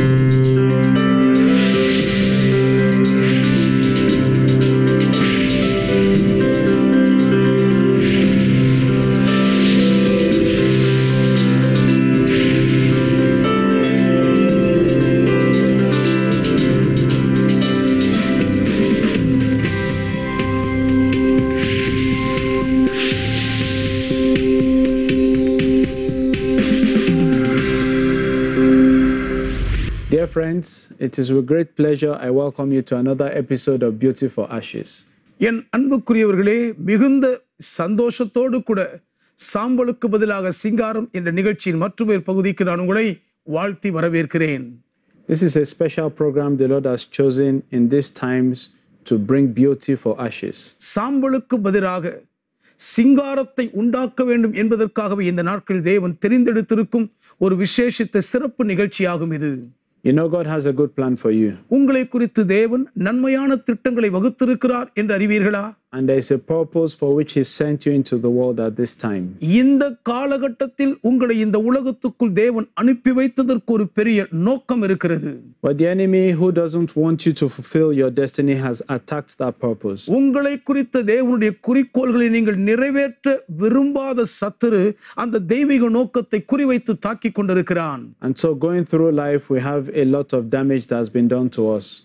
Thank you. friends, it is with great pleasure I welcome you to another episode of Beauty for Ashes. என் அன்புக்குரியவர்களே மிகுந்த சந்தோஷத்தோடு கூட சாம்பலுக்கு பதிலாக சிங்காரம் என்ற நிகழ்ச்சியின் மற்றொரு பகுதிக்கு நான் உங்களை வாழ்த்தி வரவேற்கிறேன் This is a special program the Lord has chosen in these times to bring beauty for ashes. சாம்பலுக்கு பதிலாக சிங்காரத்தை உண்டாக்க வேண்டும் என்பதற்காகவே இந்த நாட்கள் தேவன் தெரிந்தெடுத்திருக்கும் ஒரு விசேஷித்த சிறப்பு நிகழ்ச்சியாகும் இது You know God has a good plan for you. உங்களை குறித்து தேவன் நன்மையான திட்டங்களை வகுத்திருக்கிறார் என்று அறிவீர்களா and there is a purpose for which He sent you into the world at this time. But the enemy who doesn't want you to fulfill your destiny has attacked that purpose. And so going through life we have a lot of damage that has been done to us.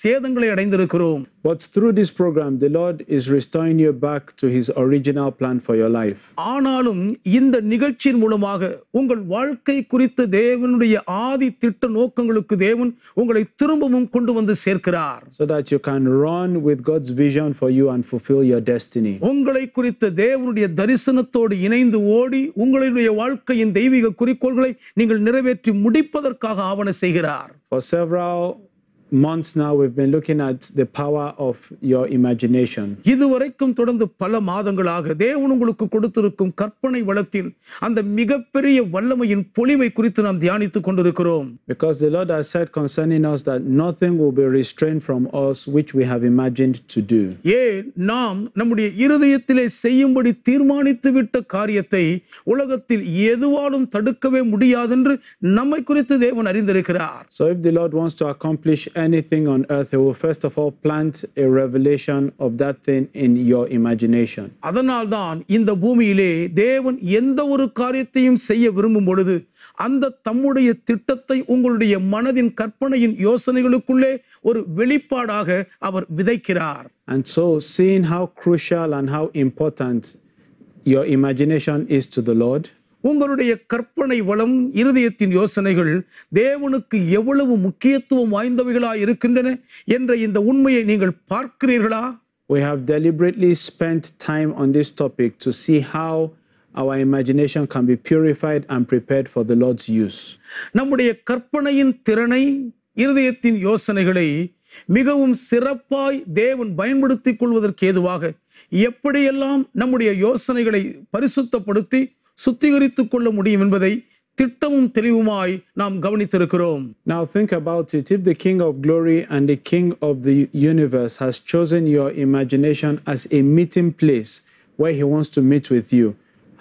சேதங்களை அடைந்திருக்கிறோம் But through this program, the Lord is restoring you back to His original plan for your life. ஆனாலும் இந்த நிகழ்ச்சியின் மூலமாக உங்கள் வாழ்க்கை குறித்த தேவனுடைய ஆதி திட்ட நோக்கங்களுக்கு தேவன் உங்களை திரும்பவும் கொண்டு வந்து சேர்க்கிறார் So that you can run with God's vision for you and fulfill your destiny. உங்களை குறித்த தேவனுடைய தரிசனத்தோடு இணைந்து ஓடி உங்களுடைய வாழ்க்கையின் தெய்வீக குறிக்கோள்களை நீங்கள் நிறைவேற்றி முடிப்பதற்காக ஆவண செய்கிறார் For several months now we've been looking at the power of your imagination இதுவரைக்கும் தொடர்ந்து பல மாதங்களாக தேவன் உங்களுக்கு கொடுத்திருக்கும் கற்பனை வளத்தில் அந்த மிகப்பெரிய வல்லமையின் பொலிவை குறித்து நாம் கொண்டிருக்கிறோம் because the lord has said concerning us that nothing will be restrained from us which we have imagined to do ஏ நாம் நம்முடைய இருதயத்திலே செய்யும்படி தீர்மானித்து விட்ட காரியத்தை உலகத்தில் எதுவாலும் தடுக்கவே முடியாது நம்மை குறித்து தேவன் அறிந்திருக்கிறார் so if the lord wants to accomplish anything on earth, he will first of all plant a revelation of that thing in your imagination. அதனால்தான் இந்த பூமியிலே தேவன் எந்த ஒரு காரியத்தையும் செய்ய விரும்பும் பொழுது அந்த தம்முடைய திட்டத்தை உங்களுடைய மனதின் கற்பனையின் யோசனைகளுக்குள்ளே ஒரு வெளிப்பாடாக அவர் விதைக்கிறார் And so seeing how crucial and how important your imagination is to the Lord உங்களுடைய கற்பனை வளம் இருதயத்தின் யோசனைகள் தேவனுக்கு எவ்வளவு முக்கியத்துவம் வாய்ந்தவைகளாக இருக்கின்றன என்ற இந்த உண்மையை நீங்கள் பார்க்கிறீர்களா We have deliberately spent time on this topic to see how our imagination can be purified and prepared for the Lord's use. நம்முடைய கற்பனையின் திறனை இருதயத்தின் யோசனைகளை மிகவும் சிறப்பாய் தேவன் பயன்படுத்திக் கொள்வதற்கு ஏதுவாக எப்படியெல்லாம் நம்முடைய யோசனைகளை பரிசுத்தப்படுத்தி சுத்திகரித்து கொள்ள முடியும் என்பதை திட்டமும் தெளிவுமாய் நாம் கவனித்திருக்கிறோம் Now think about it. If the King of Glory and the King of the Universe has chosen your imagination as a meeting place where he wants to meet with you,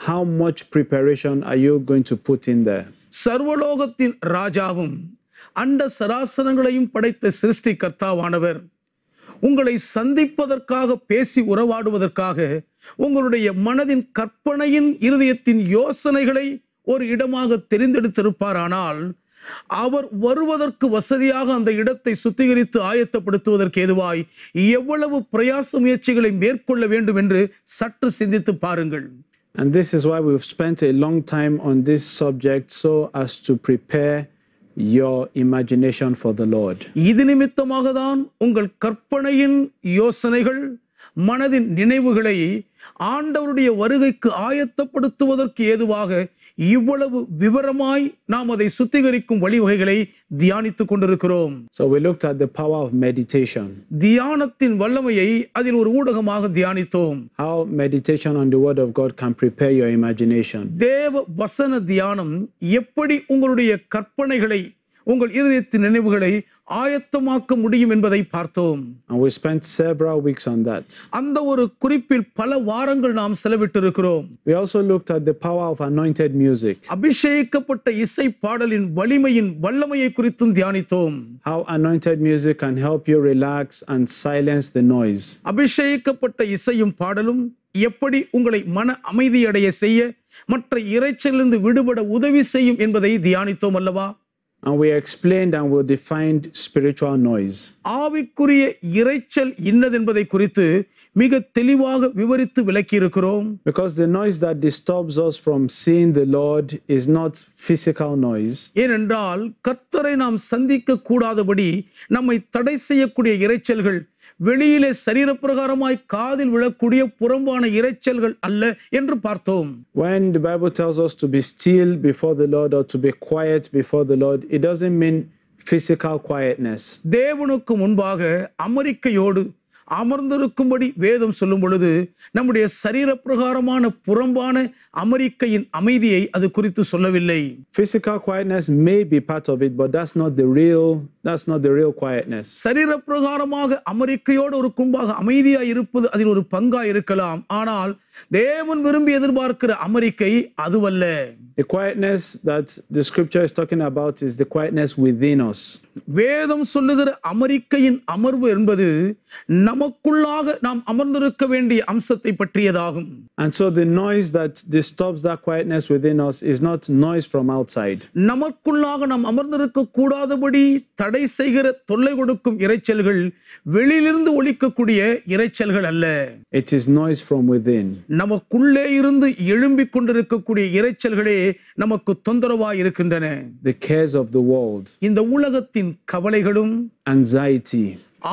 how much preparation are you going to put in there? சர்வலோகத்தின் ராஜாவும் அண்ட சராசரங்களையும் படைத்த சிருஷ்டி கர்த்தாவானவர் உங்களை சந்திப்பதற்காக பேசி உறவாடுவதற்காக உங்களுடைய மனதின் கற்பனையின் இருதயத்தின் யோசனைகளை ஒரு இடமாக தெரிந்தெடுத்திருப்பாரானால் அவர் வருவதற்கு வசதியாக அந்த இடத்தை சுத்திகரித்து ஆயத்தப்படுத்துவதற்கு எதுவாய் எவ்வளவு பிரயாச முயற்சிகளை மேற்கொள்ள வேண்டும் என்று சற்று சிந்தித்து பாருங்கள் And this is why we've spent a long time on this subject so as to prepare your imagination for the Lord. இது நிமித்தமாக தான் உங்கள் கற்பனையின் யோசனைகள் மனதின் நினைவுகளை ஆண்டவருடைய வருகைக்கு ஆயத்தப்படுத்துவதற்கு ஏதுவாக இவ்வளவு விவரமாய் நாம் அதை சுத்திகரிக்கும் வழிவகைகளை தியானித்துக் கொண்டிருக்கிறோம் So we looked at the power of meditation. தியானத்தின் வல்லமையை அதில் ஒரு ஊடகமாக தியானித்தோம் How meditation on the word of God can prepare your imagination. தேவ வசன தியானம் எப்படி உங்களுடைய கற்பனைகளை உங்கள் இருதயத்தின் நினைவுகளை ஆயத்தமாக்க முடியும் என்பதை பார்த்தோம் we spent several weeks on that அந்த ஒரு குறிப்பில் பல வாரங்கள் நாம் செலவிட்டிருக்கிறோம் we also looked at the power of anointed music அபிஷேகிக்கப்பட்ட இசை பாடலின் வலிமையின் வல்லமையை குறித்தும் தியானித்தோம் how anointed music can help you relax and silence the noise அபிஷேகிக்கப்பட்ட இசையும் பாடலும் எப்படி உங்களை மன அமைதியடைய செய்ய மற்ற இறைச்சலிலிருந்து விடுபட உதவி செய்யும் என்பதை தியானித்தோம் அல்லவா And we explained and we defined spiritual noise. because the noise that disturbs us from seeing the lord is not physical noise ஏனென்றால் கர்த்தரை நாம் சந்திக்க கூடாதபடி நம்மை தடை செய்யக்கூடிய வெளியிலே சரீரப்பிரகாரமாய் காதில் விழக்கூடிய புறம்பான இறைச்சல்கள் அல்ல என்று பார்த்தோம் when the bible tells us to be still before the lord or to be quiet before the lord it doesn't mean physical quietness தேவனுக்கு முன்பாக அமெரிக்கையோடு அமர்ந்திருக்கும்படி வேதம் சொல்லும் பொழுது நம்முடைய சரீரப்பிரகாரமான பிரகாரமான புறம்பான அமெரிக்கையின் அமைதியை அது குறித்து சொல்லவில்லை physical quietness maybe part of it but that's not the real that's not the real quietness சரீர பிரகாரமாக அமெரிக்கையோடு ஒரு கும்பாக அமைதியாக இருப்பது அதில் ஒரு பங்கா இருக்கலாம் ஆனால் தேவன் விரும்பி எதிர்பார்க்கிற அமெரிக்கை அதுவல்ல The quietness that the scripture is talking about is the quietness within us. வேதம் சொல்லுகிற அமெரிக்கையின் அமர்வு என்பது நமக்குள்ளாக நாம் அமர்ந்திருக்க வேண்டிய அம்சத்தை பற்றியதாகும் And so the noise that disturbs that quietness within us is not noise from outside. நமக்குள்ளாக நாம் அமர்ந்திருக்க கூடாதபடி தடை செய்கிற தொல்லை கொடுக்கும் இரைச்சல்கள் வெளியிலிருந்து ஒலிக்கக்கூடிய இரைச்சல்கள் அல்ல. It is noise from within. நமக்குள்ளே இருந்து எழும்பிக் கொண்டிருக்கக்கூடிய இறைச்சல்களே நமக்கு தொந்தரவாய் இருக்கின்றன the case of the world இந்த உலகத்தின் கவலைகளும் anxiety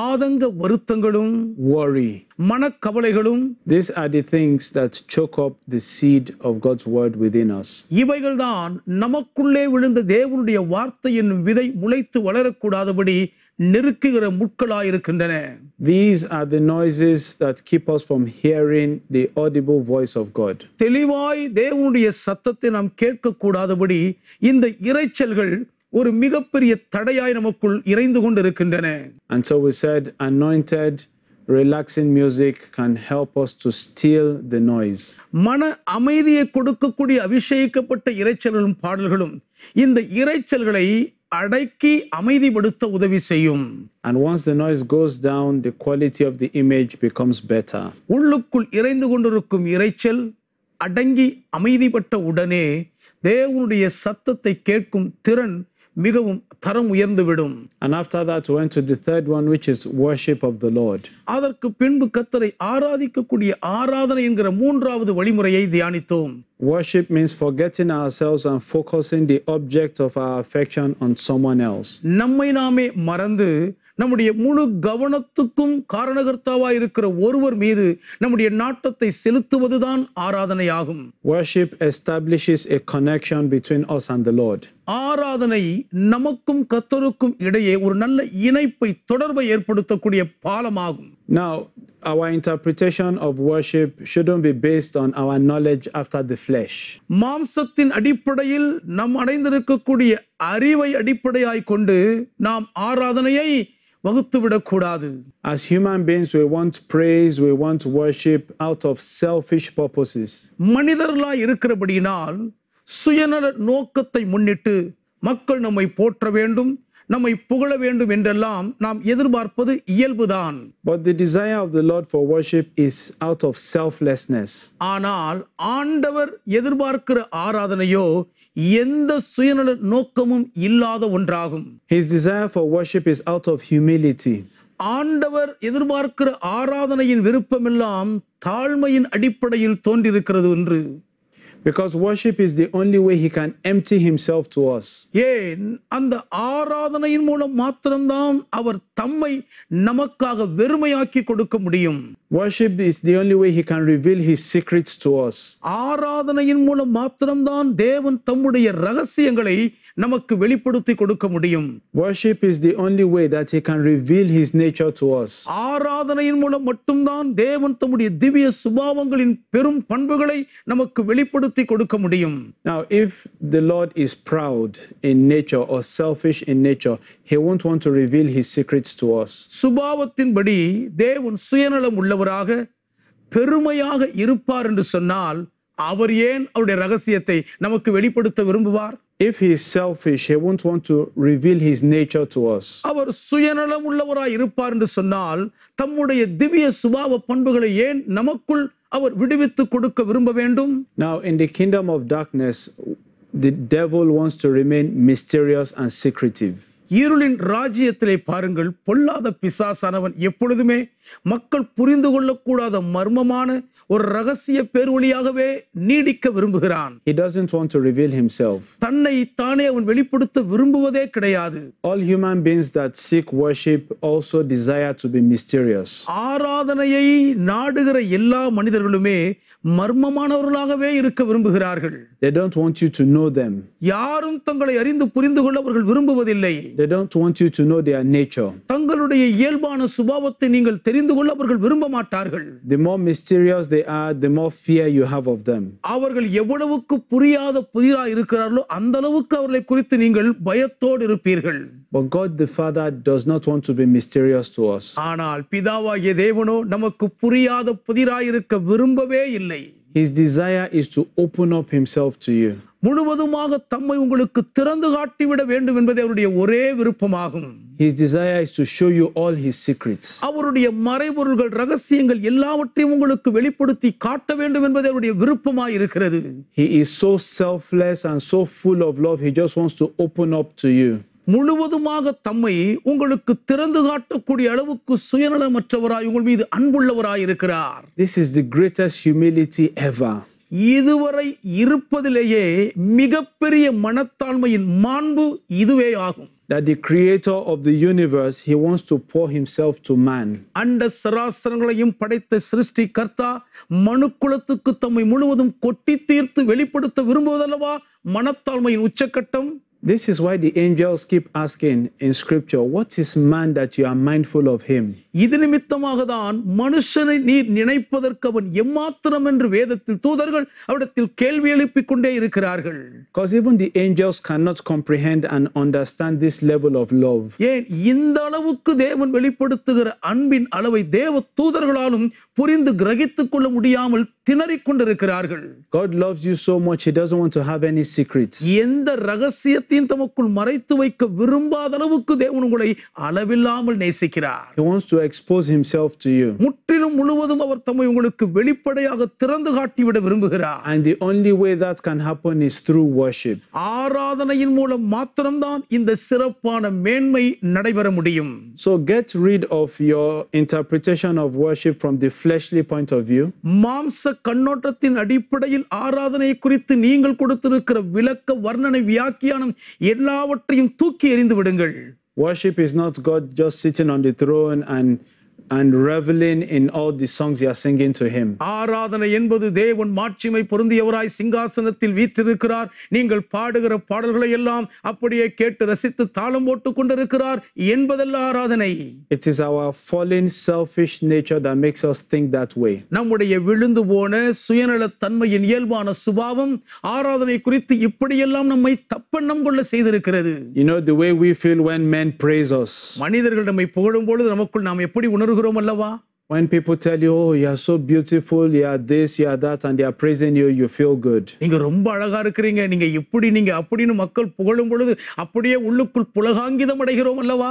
ஆதங்க வருத்தங்களும் worry மனக்கவலைகளும் these are the things that choke up the seed of God's word within us இவைகள்தான் நமக்குள்ளே விழுந்த தேவனுடைய வார்த்தையின் விதை முளைத்து வளரக்கூடாதபடி நெருக்குகிற முட்களாய் இருக்கின்றன These are the noises that keep us from hearing the audible voice of God. தெளிவாய் தேவனுடைய சத்தத்தை நாம் கேட்க கூடாதபடி இந்த இரைச்சல்கள் ஒரு மிகப்பெரிய தடையாய் நமக்குள் இறைந்து கொண்டிருக்கின்றன And so we said anointed relaxing music can help us to steal the noise. மன அமைதியை கொடுக்கக்கூடிய அபிஷேகிக்கப்பட்ட இரைச்சல்களும் பாடல்களும் இந்த இரைச்சல்களை அடக்கி அமைதிப்படுத்த உதவி செய்யும் and once the noise goes down the quality of the image becomes better உள்ளுக்குள் இறைந்து கொண்டிருக்கும் இரைச்சல் அடங்கி அமைதிப்பட்ட உடனே தேவனுடைய சத்தத்தை கேட்கும் திறன் மிகவும் தரம் உயர்ந்து விடும் and after that went to the third one which is worship of the lord அதற்கு பின்பு கர்த்தரை ஆராதிக்கக்கூடிய ஆராதனை என்கிற மூன்றாவது வழிமுறையை தியானித்தோம் Worship means forgetting ourselves and focusing the object of our affection on someone else. நம்மை நாமே மறந்து நம்முடைய முழு கவனத்துக்கும் காரணகர்த்தாவாக இருக்கிற ஒருவர் மீது நம்முடைய நாட்டத்தை செலுத்துவதுதான் ஆராதனையாகும் Worship establishes a connection between us and the Lord. ஆராதனை நமக்கும் கத்தருக்கும் இடையே ஒரு நல்ல இணைப்பை தொடர்பை ஏற்படுத்தக்கூடிய பாலமாகும் Now, our interpretation of worship shouldn't be based on our knowledge after the flesh. மாம்சத்தின் அடிப்படையில் நம் அடைந்திருக்கக்கூடிய அறிவை அடிப்படையாய் கொண்டு நாம் ஆராதனையை வகுத்து வகுத்துவிடக்கூடாது As human beings, we want praise, we want worship out of selfish purposes. மனிதர்களா இருக்கிறபடியால் சுயநல நோக்கத்தை முன்னிட்டு மக்கள் நம்மை போற்ற வேண்டும் நம்மை புகழ வேண்டும் என்றெல்லாம் நாம் எதிர்பார்ப்பது இயல்புதான் But the desire of the Lord for worship is out of selflessness. ஆனால் ஆண்டவர் எதிர்பார்க்கிற ஆராதனையோ எந்த சுயநல நோக்கமும் இல்லாத ஒன்றாகும் His desire for worship is out of humility. ஆண்டவர் எதிர்பார்க்கிற ஆராதனையின் விருப்பமெல்லாம் தாழ்மையின் அடிப்படையில் தோன்றியிருக்கிறது என்று Because worship is the only way he can empty himself to us. ஏன் அந்த ஆராதனையின் மூலம் மாத்திரம்தான் அவர் தம்மை நமக்காக வெறுமையாக்கி கொடுக்க முடியும் Worship is the only way he can reveal his secrets to us. ஆராதனையின் மூலம் மாத்திரம்தான் தேவன் தம்முடைய ரகசியங்களை நமக்கு வெளிப்படுத்தி கொடுக்க முடியும் worship is the only way that he can reveal his nature to us ஆராதனையின் மூலம் மட்டும்தான் தேவன் தம்முடைய திவ்ய சுபாவங்களின் பெரும் பண்புகளை நமக்கு வெளிப்படுத்தி கொடுக்க முடியும் now if the lord is proud in nature or selfish in nature he won't want to reveal his secrets to us சுபாவத்தின்படி தேவன் சுயநலம் உள்ளவராக பெருமையாக இருப்பார் என்று சொன்னால் அவர் ஏன் அவருடைய ரகசியத்தை நமக்கு வெளிப்படுத்த விரும்புவார் if he is selfish, he won't want to reveal his nature to us. அவர் சுயநலம் உள்ளவராய் இருப்பார் என்று சொன்னால் தம்முடைய திவ்ய சுபாவ பண்புகளை ஏன் நமக்குள் அவர் விடுவித்து கொடுக்க விரும்ப வேண்டும் Now in the kingdom of darkness the devil wants to remain mysterious and secretive. இருளின் ராஜ்யத்திலே பாருங்கள் பொல்லாத பிசாசானவன் எப்பொழுதுமே மக்கள் புரிந்து கொள்ளக்கூடாத மர்மமான ஒரு ரகசிய பேர்வழியாகவே நீடிக்க விரும்புகிறான் he doesn't want to reveal himself தன்னை தானே அவன் வெளிப்படுத்த விரும்புவதே கிடையாது all human beings that seek worship also desire to be mysterious ஆராதனையை நாடுகிற எல்லா மனிதர்களுமே மர்மமானவர்களாகவே இருக்க விரும்புகிறார்கள் they don't want you to know them யாரும் தங்களை அறிந்து புரிந்து கொள்ள அவர்கள் விரும்புவதில்லை They don't want you to know their nature. தங்களுடைய இயல்பான சுபாவத்தை நீங்கள் தெரிந்து கொள்ள அவர்கள் விரும்ப மாட்டார்கள். The more mysterious they are, the more fear you have of them. அவர்கள் எவ்வளவுக்கு புரியாத புதிரா இருக்கிறார்களோ அந்த அளவுக்கு அவர்களை குறித்து நீங்கள் பயத்தோடு இருப்பீர்கள். But God the Father does not want to be mysterious to us. ஆனால் பிதாவாகிய தேவனோ நமக்கு புரியாத இருக்க விரும்பவே இல்லை. His desire is to open up himself to you. முழுவதுமாக தம்மை உங்களுக்கு திறந்து காட்டிவிட வேண்டும் என்பதே அவருடைய ஒரே விருப்பமாகும் His desire is to show you all his secrets. அவருடைய மறைபொருள்கள் ரகசியங்கள் எல்லாவற்றையும் உங்களுக்கு வெளிப்படுத்தி காட்ட வேண்டும் என்பது அவருடைய விருப்பமாய் இருக்கிறது. He is so selfless and so full of love. He just wants to open up to you. முழுவதுமாக தம்மை உங்களுக்கு திறந்து காட்டக்கூடிய அளவுக்கு சுயநலமற்றவராய் உங்கள் மீது அன்புள்ளவராய் இருக்கிறார். This is the greatest humility ever. இதுவரை இருப்பதிலேயே மிகப்பெரிய மனத்தாழ்மையின் மாண்பு இதுவே ஆகும் That the creator of the universe, he wants to pour himself to man. அண்ட சராசரங்களையும் படைத்த சிருஷ்டி மனுக்குலத்துக்கு தம்மை முழுவதும் கொட்டி தீர்த்து வெளிப்படுத்த விரும்புவதல்லவா மனத்தாழ்மையின் உச்சக்கட்டம் This is why the angels keep asking in scripture, what is man that you are mindful of him? இது நிமித்தமாக தான் மனுஷனை நீர் நினைப்பதற்கு அவன் எம்மாத்திரம் என்று வேதத்தில் தூதர்கள் அவரிடத்தில் கேள்வி எழுப்பிக் கொண்டே இருக்கிறார்கள் Because even the angels cannot comprehend and understand this level of love. ஏன் இந்த அளவுக்கு தேவன் வெளிப்படுத்துகிற அன்பின் அளவை தேவ தூதர்களாலும் புரிந்து கிரகித்துக் கொள்ள முடியாமல் திணறிக்கொண்டிருக்கிறார்கள் God loves you so much he doesn't want to have any secrets எந்த ரகசியத்தையும் தமக்குள் மறைத்து வைக்க விரும்பாத அளவுக்கு தேவன் உங்களை அளவில்லாமல் நேசிக்கிறார் he wants to expose himself to you முற்றிலும் முழுவதும் அவர் தம்மை உங்களுக்கு வெளிப்படையாக திறந்து காட்டிவிட விரும்புகிறார் and the only way that can happen is through worship ஆராதனையின் மூலம் மாத்திரம்தான் இந்த சிறப்பான மேன்மை நடைபெற முடியும் so get rid of your interpretation of worship from the fleshly point of view மாம்ச கண்ணோட்டத்தின் அடிப்படையில் ஆராதனை குறித்து நீங்கள் கொடுத்திருக்கிற விளக்க வர்ணனை வியாக்கியானம் எல்லாவற்றையும் தூக்கி எறிந்து விடுங்கள் Worship is not God just sitting on the throne and and reveling in all the songs you are singing to him. ஆராதனை என்பது தேவன் மாட்சிமை பொருந்தியவராய் சிங்காசனத்தில் வீற்றிருக்கிறார் நீங்கள் பாடுகிற பாடல்களை எல்லாம் அப்படியே கேட்டு ரசித்து தாளம் போட்டு கொண்டிருக்கிறார் என்பதல்ல ஆராதனை. It is our fallen selfish nature that makes us think that way. நம்முடைய விழுந்து போன சுயநலத்தன்மையின் இயல்பான சுபாவம் ஆராதனை குறித்து இப்படியெல்லாம் நம்மை தப்பெண்ணம் கொள்ள செய்திருக்கிறது. You know the way we feel when men praise us. மனிதர்கள் நம்மை புகழும் பொழுது நமக்குள் நாம் எப்படி உணர்கிறோம் சொல்கிறோம் அல்லவா When people tell you, oh, you are so beautiful, you are this, you are that, and they are praising you, you feel good. நீங்க ரொம்ப அழகா இருக்கிறீங்க நீங்க இப்படி நீங்க அப்படின்னு மக்கள் புகழும் பொழுது அப்படியே உள்ளுக்குள் புலகாங்கிதம் அடைகிறோம் அல்லவா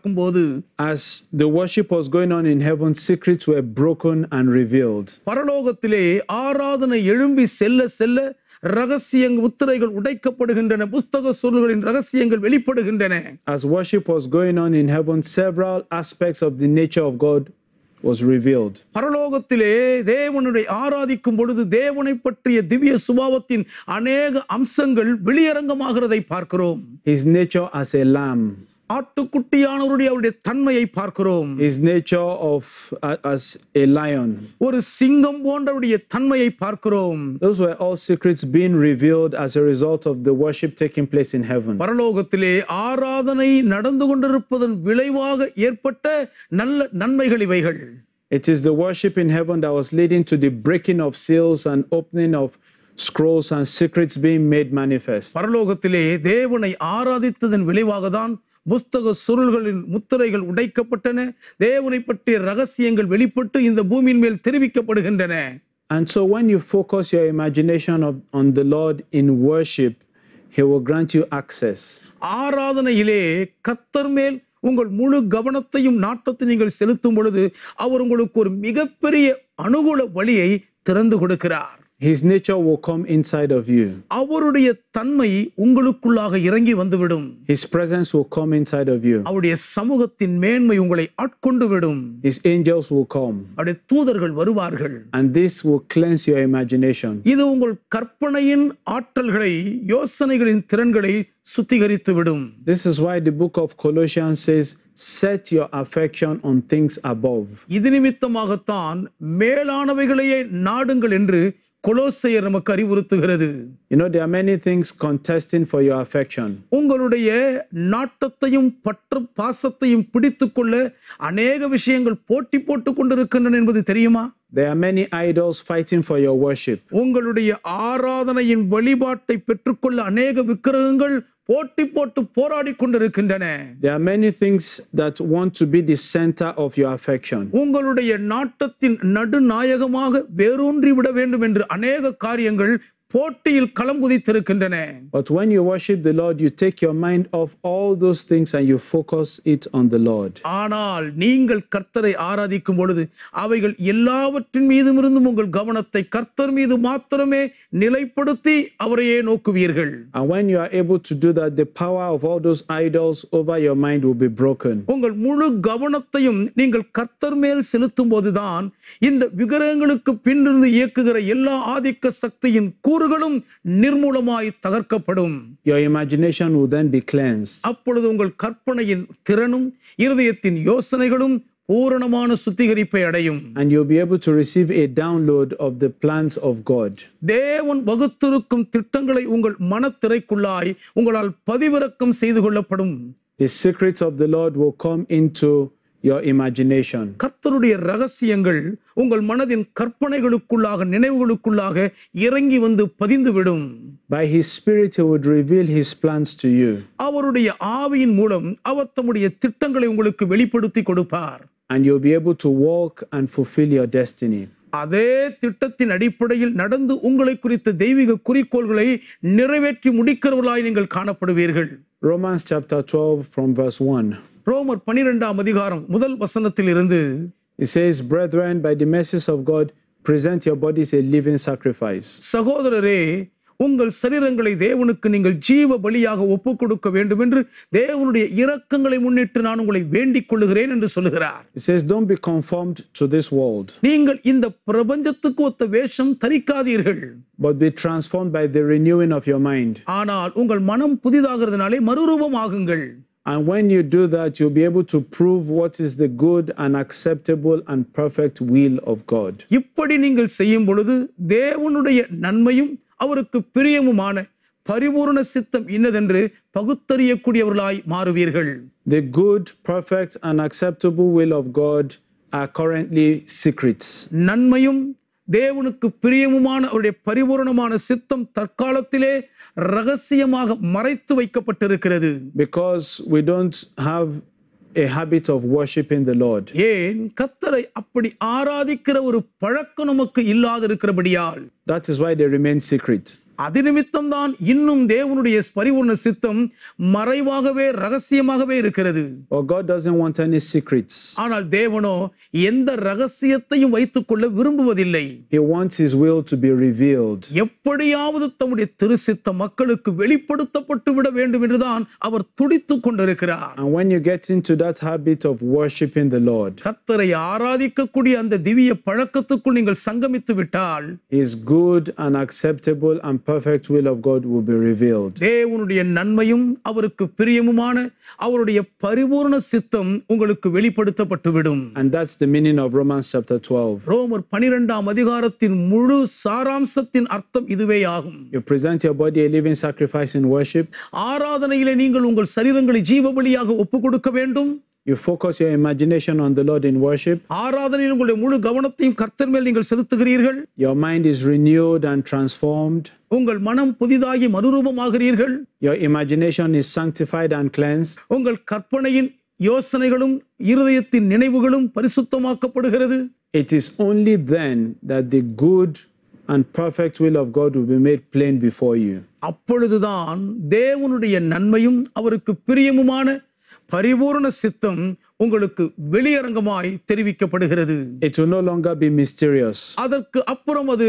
நடக்கும்போது as the worship was going on in heaven secrets were broken and revealed பரலோகத்திலே ஆராதனை எழும்பி செல்ல செல்ல ரகசியங்கள் உத்திரைகள் உடைக்கப்படுகின்றன புஸ்தக சொல்லுகளின் ரகசியங்கள் வெளிப்படுகின்றன as worship was going on in heaven several aspects of the nature of god was revealed பரலோகத்திலே தேவனுடைய ஆராதிக்கும் பொழுது தேவனை பற்றிய திவ்ய சுபாவத்தின் அநேக அம்சங்கள் வெளியரங்கமாகிறதை பார்க்கிறோம் his nature as a lamb ஆட்டுக்குட்டியானவருடைய தன்மையை பார்க்கிறோம் his nature of uh, as a lion ஒரு சிங்கம் போன்றவருடைய தன்மையை பார்க்கிறோம் those were all secrets being revealed as a result of the worship taking place in heaven பரலோகத்திலே ஆராதனை நடந்து கொண்டிருப்பதன் விளைவாக ஏற்பட்ட நல்ல நன்மைகள் இவைகள் it is the worship in heaven that was leading to the breaking of seals and opening of scrolls and secrets being made manifest பரலோகத்திலே தேவனை ஆராதித்ததன் விளைவாக தான் புஸ்தக சுருள்களின் முத்திரைகள் உடைக்கப்பட்டன தேவனை பற்றிய ரகசியங்கள் வெளிப்பட்டு இந்த பூமியின் மேல் தெரிவிக்கப்படுகின்றன And so when you focus your imagination of, on the Lord in worship, He will grant you access. ஆராதனையிலே கத்தர் மேல் உங்கள் முழு கவனத்தையும் நாட்டத்தை நீங்கள் செலுத்தும் பொழுது அவர் உங்களுக்கு ஒரு மிகப்பெரிய அனுகூல வழியை திறந்து கொடுக்கிறார் His nature will come inside of you. His presence will come inside of you. His angels will come. And this will cleanse your imagination. This is why the book of Colossians says set your affection on things above கொலோசையர் நமக்கு அறிவுறுத்துகிறது you know there are many things contesting for your affection உங்களுடைய நாட்டத்தையும் பற்று பாசத்தையும் பிடித்துக்கொள்ள அநேக விஷயங்கள் போட்டி போட்டு கொண்டிருக்கின்றன என்பது தெரியுமா there are many idols fighting for your worship உங்களுடைய ஆராதனையின் வழிபாட்டை பெற்றுக்கொள்ள அநேக விக்கிரகங்கள் போட்டி போட்டு போராடி கொண்டிருக்கின்றன உங்களுடைய நாட்டத்தின் நடுநாயகமாக வேரூன்றி விட வேண்டும் என்று அநேக காரியங்கள் போட்டியில் களம் குதித்திருக்கின்றன ஆனால் நீங்கள் கர்த்தரை ஆராதிக்கும் பொழுது அவைகள் எல்லாவற்றின் மீதும் இருந்தும் உங்கள் கவனத்தை கர்த்தர் மீது மாத்திரமே நிலைப்படுத்தி அவரையே நோக்குவீர்கள் உங்கள் முழு கவனத்தையும் நீங்கள் கர்த்தர் மேல் செலுத்தும் போதுதான் இந்த விக்கிரகங்களுக்கு பின்னிருந்து இயக்குகிற எல்லா ஆதிக்க சக்தியின் கூர் கூறுகளும் நிர்மூலமாய் தகர்க்கப்படும் your imagination will then be cleansed அப்பொழுது உங்கள் கற்பனையின் திறனும் இதயத்தின் யோசனைகளும் பூரணமான சுத்திகரிப்பை அடையும் and you'll be able to receive a download of the plans of god தேவன் வகுத்திருக்கும் திட்டங்களை உங்கள் மனத்திரைக்குள்ளாய் உங்களால் பதிவிறக்கம் செய்து கொள்ளப்படும் the secrets of the lord will come into your imagination. கர்த்தருடைய ரகசியங்கள் உங்கள் மனதின் கற்பனைகளுக்குள்ளாக நினைவுகளுக்குள்ளாக இறங்கி வந்து பதிந்துவிடும் By his spirit he would reveal his plans to you. அவருடைய ஆவியின் மூலம் அவர் தம்முடைய திட்டங்களை உங்களுக்கு வெளிப்படுத்தி கொடுப்பார் And you'll be able to walk and fulfill your destiny. அதே திட்டத்தின் அடிப்படையில் நடந்து உங்களை குறித்த தெய்வீக குறிக்கோள்களை நிறைவேற்றி முடிக்கிறவர்களாய் நீங்கள் காணப்படுவீர்கள் Romans chapter 12 from verse 1. ரோமர் பனிரெண்டாம் அதிகாரம் முதல் வசனத்தில் இருந்து சகோதரரே உங்கள் சரீரங்களை தேவனுக்கு நீங்கள் ஜீவ பலியாக ஒப்புக் கொடுக்க வேண்டும் என்று தேவனுடைய இரக்கங்களை முன்னிட்டு நான் உங்களை வேண்டிக் கொள்ளுகிறேன் என்று சொல்லுகிறார் It says don't be conformed to this world. நீங்கள் இந்த பிரபஞ்சத்துக்கு ஒத்த வேஷம் தரிக்காதீர்கள். But be transformed by the renewing of your mind. ஆனால் உங்கள் மனம் புதிதாகிறதுனாலே மறுரூபமாகுங்கள். And when you do that, you'll be able to prove what is the good and acceptable and perfect will of God. இப்படி நீங்கள் செய்யும் பொழுது தேவனுடைய நன்மையும் அவருக்கு பிரியமுமான பரிபூர்ண சித்தம் இன்னதென்று பகுத்தறியக்கூடியவர்களாய் மாறுவீர்கள் The good, perfect and acceptable will of God are currently secrets. நன்மையும் தேவனுக்கு பிரியமுமான அவருடைய பரிபூர்ணமான சித்தம் தற்காலத்திலே ரகசியமாக மறைத்து வைக்கப்பட்டிருக்கிறது because we don't have a habit of in the Lord. ஏன் கத்தரை அப்படி ஆராதிக்கிற ஒரு பழக்கம் நமக்கு இல்லாதிருக்கிறபடியால் that is why they remain secret. அது நிமித்தம்தான் இன்னும் தேவனுடைய பரிபூர்ண சித்தம் மறைவாகவே ரகசியமாகவே இருக்கிறது God doesn't want any secrets. ஆனால் தேவனோ எந்த ரகசியத்தையும் வைத்துக்கொள்ள விரும்புவதில்லை. He wants his will to be revealed. எப்படியாவது தம்முடைய திருசித்த மக்களுக்கு வெளிப்படுத்தப்பட்டு விட வேண்டும் என்றுதான் அவர் துடித்துக் கொண்டிருக்கிறார். And when you get into that habit of worshiping the Lord. கர்த்தரை ஆராதிக்கக்கூடிய அந்த திவ்ய பழக்கத்துக்குள் நீங்கள் சங்கமித்து விட்டால் is good and acceptable and perfect will of God will be revealed. தேவனுடைய நன்மையும் அவருக்கு பிரியமுமான அவருடைய பரிபூர்ண சித்தம் உங்களுக்கு And that's the meaning of Romans chapter 12. ரோமர் 12 ஆம் அதிகாரத்தின் முழு சாராம்சத்தின் அர்த்தம் இதுவே ஆகும். You present your body a living sacrifice in worship. ஆராதனையிலே நீங்கள் உங்கள் சரீரங்களை ஜீவபலியாக ஒப்புக்கொடுக்க வேண்டும். You focus your imagination on the Lord in worship. Your mind is renewed and transformed. உங்கள் மனம் புதிதாகி மறுரூபமாகிறீர்கள் Your imagination is sanctified and cleansed. உங்கள் கற்பனையின் யோசனைகளும் இருதயத்தின் நினைவுகளும் பரிசுத்தமாக்கப்படுகிறது It is only then that the good and perfect will of God will be made plain before you. அப்பொழுதுதான் தேவனுடைய நன்மையும் அவருக்கு பிரியமுமான பரிபூரண சித்தம் உங்களுக்கு வெளியரங்கமாய் தெரிவிக்கப்படுகிறது it will no longer be அதற்கு அப்புறம் அது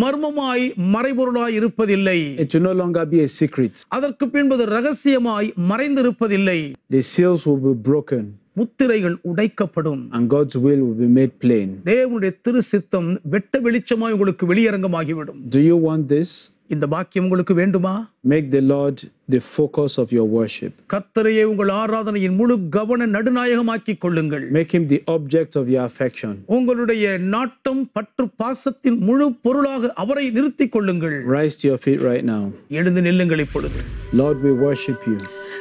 மர்மமாய் மறைபொருளாய் இருப்பதில்லை it will no longer be a அதற்கு பின்பது ரகசியமாய் மறைந்திருப்பதில்லை தி seals will be broken முத்திரைகள் உடைக்கப்படும் and god's will will be made plain தேவனுடைய திரு சித்தம் வெட்ட வெளிச்சமாய் உங்களுக்கு வெளியரங்கமாகிவிடும் do you want this இந்த பாக்கியம் உங்களுக்கு வேண்டுமா make the Lord the focus of your worship கர்த்தரையே உங்கள் ஆராதனையின் முழு கவன நடுநாயகமாக்கி கொள்ளுங்கள் make him the object of your affection உங்களுடைய நாட்டம் பற்று பாசத்தின் முழு பொருளாக அவரை நிறுத்திக் கொள்ளுங்கள் raise your feet right now எழுந்து நில்லுங்கள் இப்பொழுது லார்ட் வி வர்ஷிப் யூ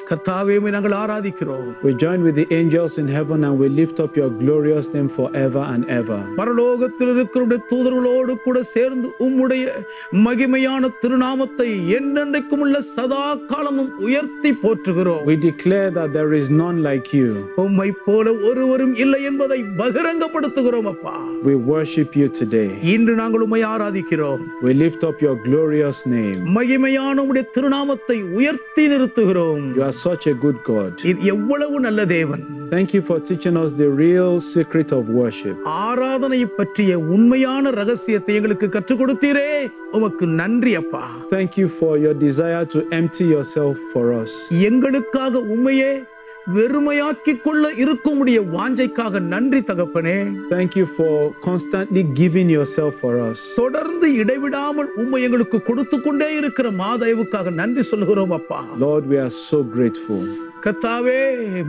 கர்த்தாவேமை நாங்கள் ஆராதிக்கிறோம் We join with the angels in heaven and we lift up your glorious name forever and ever. பரலோகத்தில் இருக்கிற தூதர்களோடு கூட சேர்ந்து உம்முடைய மகிமையான திருநாமத்தை என்றென்றைக்கும் உள்ள சதா காலமும் உயர்த்தி போற்றுகிறோம். We declare that there is none like you. உம்மை போல ஒருவரும் இல்லை என்பதை பகிரங்கப்படுத்துகிறோம் அப்பா. We worship you today. இன்று நாங்கள் உம்மை ஆராதிக்கிறோம். We lift up your glorious name. மகிமையான உம்முடைய திருநாமத்தை உயர்த்தி நிறுத்துகிறோம். You are such a good God. இது எவ்வளவு நல்ல தேவன் Thank you for teaching us the real secret of worship. ஆராதனை பற்றிய உண்மையான ரகசியத்தை எங்களுக்கு கற்றுக் கொடுத்தீரே உமக்கு நன்றி அப்பா Thank you for your desire to empty yourself for us. எங்களுக்காக உண்மையே வெறுமையாக்கிக் கொள்ள முடிய வாஞ்சைக்காக நன்றி தகப்பனே thank you for constantly giving yourself for us தொடர்ந்து இடைவிடாமல் உம்மை எங்களுக்கு கொடுத்து கொண்டே இருக்கிற மாதேவுக்காக நன்றி சொல்கிறோம் அப்பா lord we are so grateful கத்தாவே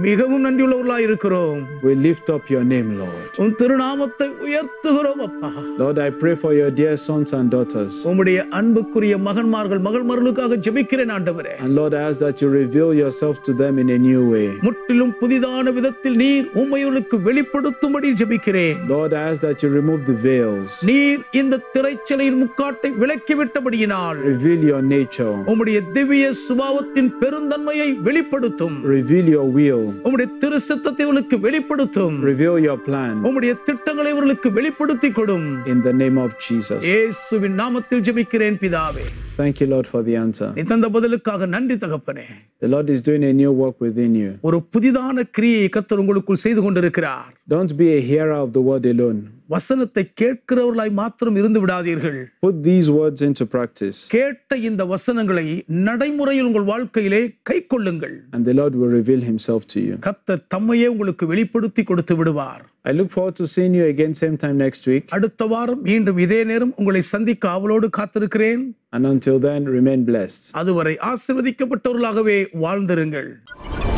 மிகவும் நன்றியுள்ளவர்களாய் இருக்கிறோம் we lift up your name lord உன் திருநாமத்தை உயர்த்துகிறோம் அப்பா lord i pray for your dear sons and daughters உம்முடைய அன்புக்குரிய மகன்மார்கள் மகள்மார்களுக்காக ஜெபிக்கிறேன் ஆண்டவரே and lord i ask that you reveal yourself to them in a new way முற்றிலும் புதிதான விதத்தில் நீர் உம்மை அவர்களுக்கு வெளிப்படுத்தும்படி ஜெபிக்கிறேன் lord i ask that you remove the veils நீர் இந்த திரைச்சலையின் முக்காட்டை விலக்கி விட்டபடியினால் reveal your nature உம்முடைய திவ்ய சுபாவத்தின் பெருந்தன்மையை வெளிப்படுத்தும் Reveal your will. உம்முடைய திருச்சத்தத்தை இவர்களுக்கு வெளிப்படுத்தும். Reveal your plan. உம்முடைய திட்டங்களை இவர்களுக்கு வெளிப்படுத்தி கொடும். In the name of Jesus. இயேசுவின் நாமத்தில் ஜெபிக்கிறேன் பிதாவே. Thank you Lord for the answer. நீ தந்த பதிலுக்காக நன்றி தகப்பனே. The Lord is doing a new work within you. ஒரு புதிதான கிரியை கர்த்தர் உங்களுக்குள் செய்து கொண்டிருக்கிறார். Don't be a hearer of the word alone. வசனத்தை கேட்கிறவர்களாய் மாத்திரம் இருந்து விடாதீர்கள் put these words into practice கேட்ட இந்த வசனங்களை நடைமுறையில் உங்கள் வாழ்க்கையிலே கைக்கொள்ளுங்கள் and the lord will reveal himself to you கர்த்தர் தம்மையே உங்களுக்கு வெளிப்படுத்தி கொடுத்து விடுவார் i look forward to seeing you again same time next week அடுத்த வாரம் மீண்டும் இதே நேரம் உங்களை சந்திக்க ஆவலோடு காத்திருக்கிறேன் and until then remain blessed அதுவரை ஆசீர்வதிக்கப்பட்டவர்களாகவே வாழ்ந்திருங்கள்